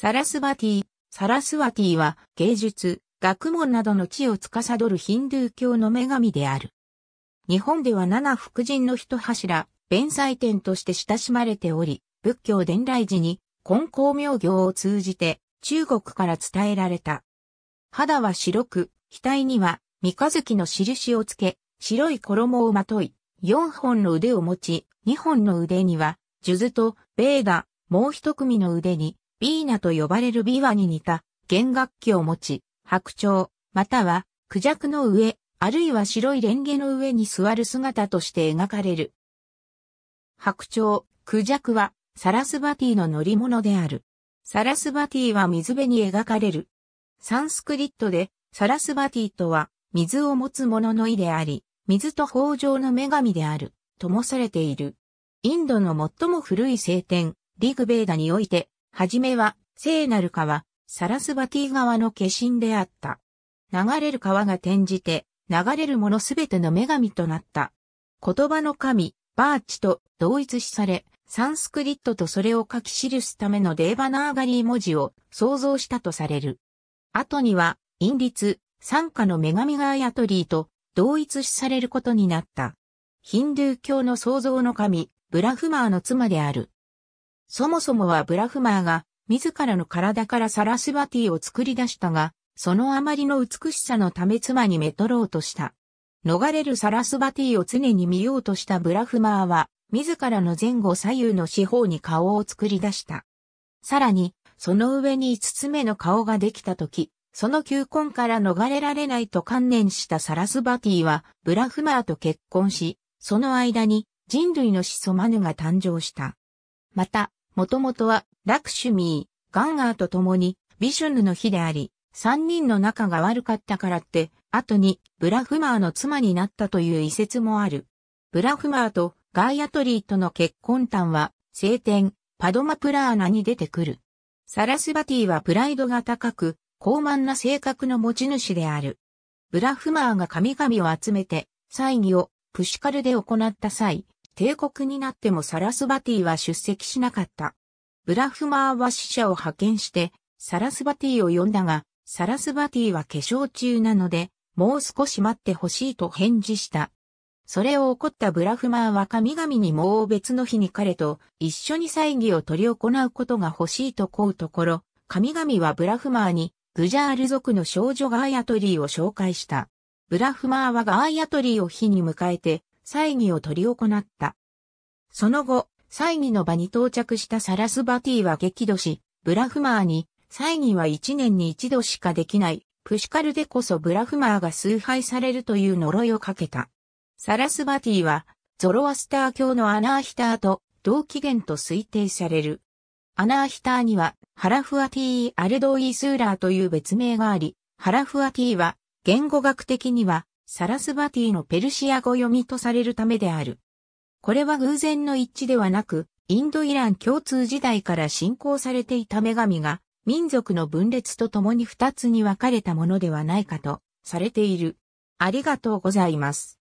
サラスバティ、サラスワティは芸術、学問などの地を司るヒンドゥー教の女神である。日本では七福神の一柱、弁祭天として親しまれており、仏教伝来時に根高名行を通じて中国から伝えられた。肌は白く、額には三日月の印をつけ、白い衣をまとい、四本の腕を持ち、二本の腕には、数珠と、ベーダ、もう一組の腕に、ビーナと呼ばれるビワに似た弦楽器を持ち、白鳥、またはクジャクの上、あるいは白いレンゲの上に座る姿として描かれる。白鳥、クジャクはサラスバティの乗り物である。サラスバティは水辺に描かれる。サンスクリットでサラスバティとは水を持つ者の意であり、水と豊穣の女神である、ともされている。インドの最も古い聖典、リグベーダにおいて、はじめは、聖なる川、サラスバティ川の化身であった。流れる川が転じて、流れるものすべての女神となった。言葉の神、バーチと同一視され、サンスクリットとそれを書き記すためのデーバナーガリー文字を創造したとされる。後には、陰律、参加の女神ガーヤトリーと同一視されることになった。ヒンドゥー教の創造の神、ブラフマーの妻である。そもそもはブラフマーが自らの体からサラスバティを作り出したが、そのあまりの美しさのため妻にめとろうとした。逃れるサラスバティを常に見ようとしたブラフマーは、自らの前後左右の四方に顔を作り出した。さらに、その上に五つ目の顔ができたとき、その求婚から逃れられないと観念したサラスバティは、ブラフマーと結婚し、その間に人類の始祖マヌが誕生した。また、もともとは、ラクシュミー、ガンガーと共に、ビシュヌの日であり、三人の仲が悪かったからって、後に、ブラフマーの妻になったという遺説もある。ブラフマーとガイアトリーとの結婚談は、聖典、パドマプラーナに出てくる。サラスバティはプライドが高く、高慢な性格の持ち主である。ブラフマーが神々を集めて、祭儀をプシカルで行った際、帝国になってもサラスバティは出席しなかった。ブラフマーは使者を派遣して、サラスバティを呼んだが、サラスバティは化粧中なので、もう少し待ってほしいと返事した。それを怒ったブラフマーは神々にもう別の日に彼と一緒に祭儀を取り行うことが欲しいとこうところ、神々はブラフマーにグジャール族の少女ガーヤトリーを紹介した。ブラフマーはガーヤトリーを火に迎えて祭儀を執り行った。その後、祭儀の場に到着したサラスバティは激怒し、ブラフマーに、祭儀は一年に一度しかできない、プシカルでこそブラフマーが崇拝されるという呪いをかけた。サラスバティは、ゾロアスター教のアナーヒターと同期源と推定される。アナーヒターには、ハラフアティー・アルドイスーラーという別名があり、ハラフアティーは、言語学的には、サラスバティのペルシア語読みとされるためである。これは偶然の一致ではなく、インドイラン共通時代から信仰されていた女神が、民族の分裂とともに二つに分かれたものではないかと、されている。ありがとうございます。